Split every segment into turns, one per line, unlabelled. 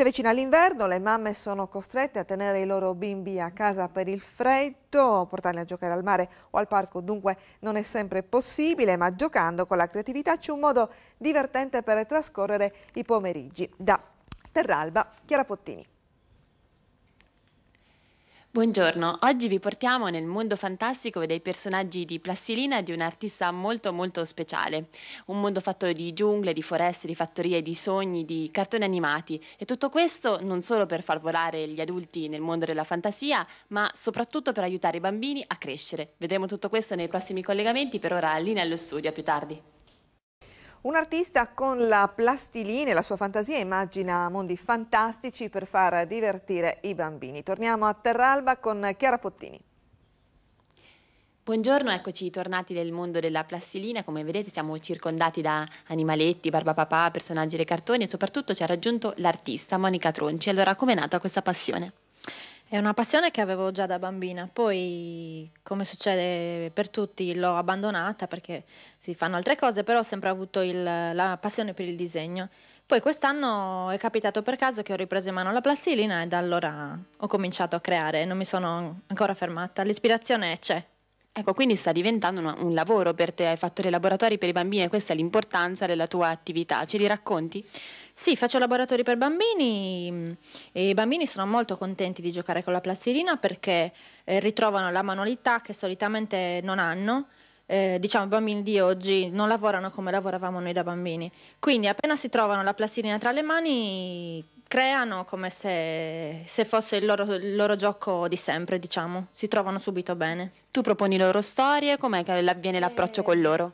Si avvicina l'inverno, le mamme sono costrette a tenere i loro bimbi a casa per il freddo, portarli a giocare al mare o al parco, dunque non è sempre possibile, ma giocando con la creatività c'è un modo divertente per trascorrere i pomeriggi. Da Terralba, Chiara Pottini.
Buongiorno, oggi vi portiamo nel mondo fantastico dei personaggi di Plastilina di un artista molto molto speciale. Un mondo fatto di giungle, di foreste, di fattorie, di sogni, di cartoni animati e tutto questo non solo per far volare gli adulti nel mondo della fantasia, ma soprattutto per aiutare i bambini a crescere. Vedremo tutto questo nei prossimi collegamenti, per ora linea allo studio, a più
tardi. Un artista con la plastilina e la sua fantasia immagina mondi fantastici per far divertire i bambini. Torniamo a Terralba con Chiara Pottini. Buongiorno, eccoci tornati nel mondo della plastilina. Come
vedete siamo circondati da animaletti, barbapapà, personaggi dei cartoni e soprattutto ci ha raggiunto l'artista Monica Tronci. Allora, come è nata questa passione? È una passione che avevo già da
bambina, poi come succede per tutti l'ho abbandonata perché si fanno altre cose, però ho sempre avuto il, la passione per il disegno. Poi quest'anno è capitato per caso che ho ripreso in mano la plastilina e da allora ho cominciato a creare, non mi sono ancora
fermata, l'ispirazione c'è. Ecco, quindi sta diventando un, un lavoro per te, hai fatto dei laboratori per i bambini e questa è l'importanza della tua attività, ce li racconti? Sì, faccio laboratori per
bambini mm, e i bambini sono molto contenti di giocare con la plastilina perché eh, ritrovano la manualità che solitamente non hanno. Eh, diciamo, i bambini di oggi non lavorano come lavoravamo noi da bambini. Quindi appena si trovano la plastilina tra le mani, creano come se, se fosse il loro, il loro, gioco di sempre, diciamo.
Si trovano subito bene. Tu proponi loro storie, com'è che avviene l'approccio eh... con loro?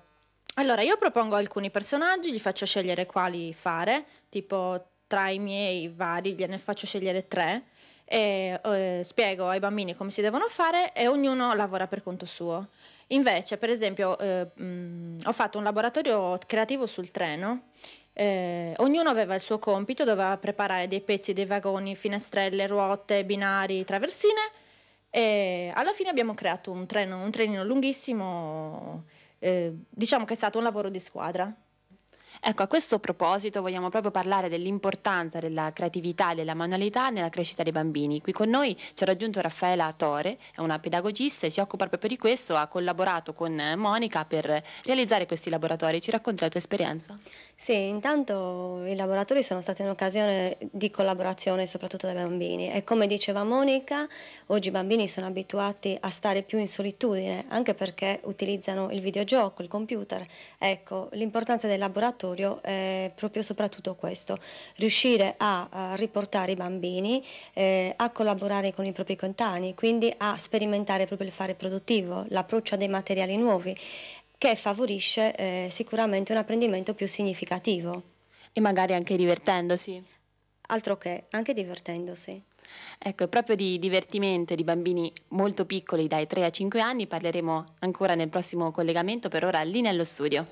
Allora, io propongo alcuni personaggi, gli faccio scegliere quali fare, tipo tra i miei vari gliene faccio scegliere tre e eh, spiego ai bambini come si devono fare e ognuno lavora per conto suo. Invece, per esempio, eh, mh, mm, ho fatto un laboratorio creativo sul treno. Eh, ognuno aveva il suo compito, doveva preparare dei pezzi dei vagoni, finestrelle, ruote, binari, traversine e alla fine abbiamo creato un, treno, un trenino lunghissimo eh, diciamo che è stato
un lavoro di squadra. Ecco, a questo proposito vogliamo proprio parlare dell'importanza della creatività e della manualità nella crescita dei bambini. Qui con noi ci ha raggiunto Raffaela Tore, è una pedagogista e si occupa proprio di questo, ha collaborato con Monica per realizzare questi laboratori. Ci racconta la tua esperienza?
Sì, intanto i laboratori sono stati un'occasione di collaborazione soprattutto dai bambini e come diceva Monica, oggi i bambini sono abituati a stare più in solitudine anche perché utilizzano il videogioco, il computer. Ecco, l'importanza dei laboratori Laurio è eh, proprio soprattutto questo, riuscire a, a riportare i bambini eh, a collaborare con i propri contani, quindi a sperimentare proprio il fare produttivo, l'approccio a dei materiali nuovi, che favorisce eh, sicuramente un apprendimento più significativo. E magari anche divertendosi. Altro che, anche divertendosi.
Ecco, proprio di divertimento di bambini molto piccoli dai 3 ai 5 anni parleremo ancora nel prossimo collegamento, per ora lì nello studio.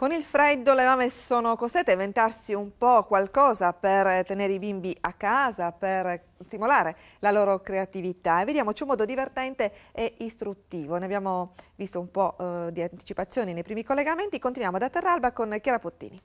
Con il freddo le mamme sono costrette a inventarsi un po' qualcosa per tenere i bimbi a casa, per stimolare la loro creatività e vediamoci un modo divertente e istruttivo. Ne abbiamo visto un po' eh, di anticipazioni nei primi collegamenti, continuiamo da Terralba con Chiara Pottini.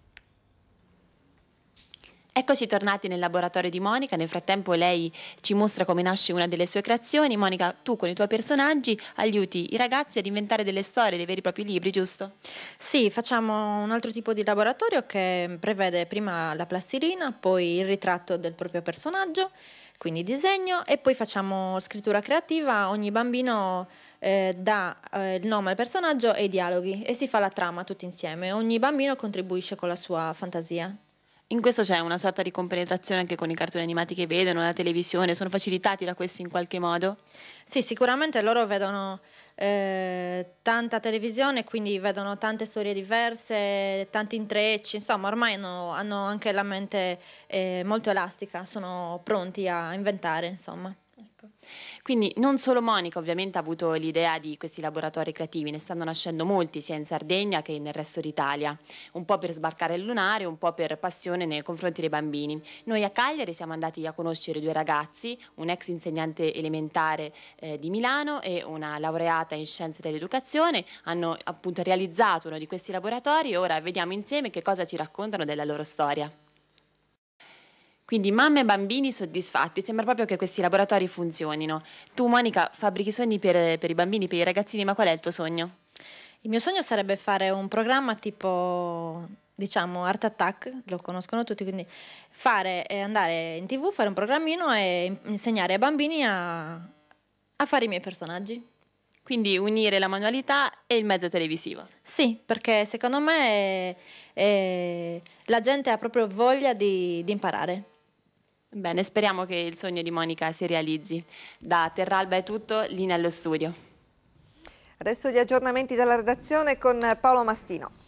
Eccoci tornati nel laboratorio di Monica, nel frattempo lei ci mostra come nasce una delle sue creazioni. Monica, tu con i tuoi personaggi aiuti i ragazzi ad inventare delle storie, dei veri e propri libri, giusto? Sì, facciamo un altro tipo di laboratorio che prevede prima la
plastilina, poi il ritratto del proprio personaggio, quindi disegno e poi facciamo scrittura creativa, ogni bambino eh, dà eh, il nome al personaggio e i dialoghi e si fa la trama tutti insieme, ogni bambino contribuisce con la sua fantasia.
In questo c'è una sorta di compenetrazione anche con i cartoni animati che vedono, la televisione, sono facilitati da questo in qualche modo? Sì, sicuramente loro vedono eh, tanta televisione, quindi
vedono tante storie diverse, tanti intrecci, insomma ormai hanno, hanno anche la mente eh, molto elastica, sono pronti a inventare, insomma.
Quindi non solo Monica ovviamente ha avuto l'idea di questi laboratori creativi, ne stanno nascendo molti sia in Sardegna che nel resto d'Italia, un po' per sbarcare il lunare, un po' per passione nei confronti dei bambini. Noi a Cagliari siamo andati a conoscere due ragazzi, un ex insegnante elementare eh, di Milano e una laureata in scienze dell'educazione, hanno appunto realizzato uno di questi laboratori e ora vediamo insieme che cosa ci raccontano della loro storia. Quindi mamme e bambini soddisfatti, sembra proprio che questi laboratori funzionino. Tu Monica fabbrichi sogni per, per i bambini, per i ragazzini, ma qual è il tuo sogno? Il mio sogno sarebbe fare un programma tipo diciamo Art Attack, lo conoscono tutti, quindi
fare, eh, andare in tv, fare un programmino e insegnare ai bambini a, a fare i miei personaggi.
Quindi unire la manualità e il mezzo televisivo. Sì,
perché secondo me è, eh, è, eh, la gente ha proprio voglia di, di imparare.
Bene, speriamo che il sogno di Monica si realizzi. Da
Terralba è tutto, lì nello studio. Adesso gli aggiornamenti dalla redazione con Paolo Mastino.